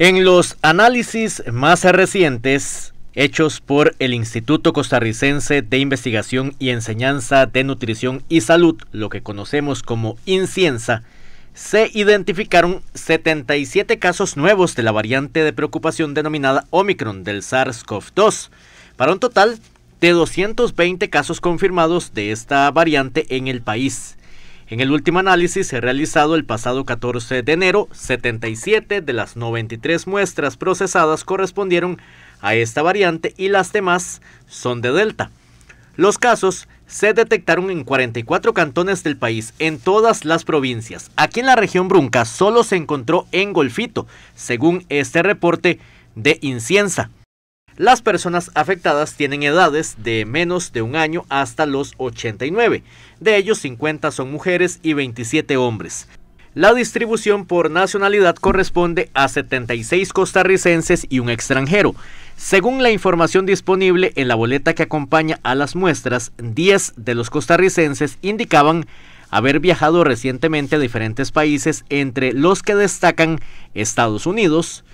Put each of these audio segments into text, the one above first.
En los análisis más recientes hechos por el Instituto Costarricense de Investigación y Enseñanza de Nutrición y Salud, lo que conocemos como INCIENSA, se identificaron 77 casos nuevos de la variante de preocupación denominada Omicron del SARS-CoV-2, para un total de 220 casos confirmados de esta variante en el país. En el último análisis realizado el pasado 14 de enero, 77 de las 93 muestras procesadas correspondieron a esta variante y las demás son de Delta. Los casos se detectaron en 44 cantones del país, en todas las provincias. Aquí en la región Brunca solo se encontró en Golfito, según este reporte de Incienza. Las personas afectadas tienen edades de menos de un año hasta los 89. De ellos 50 son mujeres y 27 hombres. La distribución por nacionalidad corresponde a 76 costarricenses y un extranjero. Según la información disponible en la boleta que acompaña a las muestras, 10 de los costarricenses indicaban haber viajado recientemente a diferentes países, entre los que destacan Estados Unidos,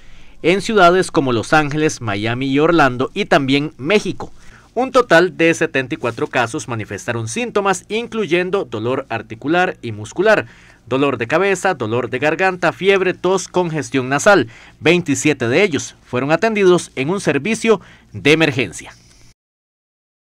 en ciudades como Los Ángeles, Miami y Orlando y también México. Un total de 74 casos manifestaron síntomas incluyendo dolor articular y muscular, dolor de cabeza, dolor de garganta, fiebre, tos, congestión nasal. 27 de ellos fueron atendidos en un servicio de emergencia.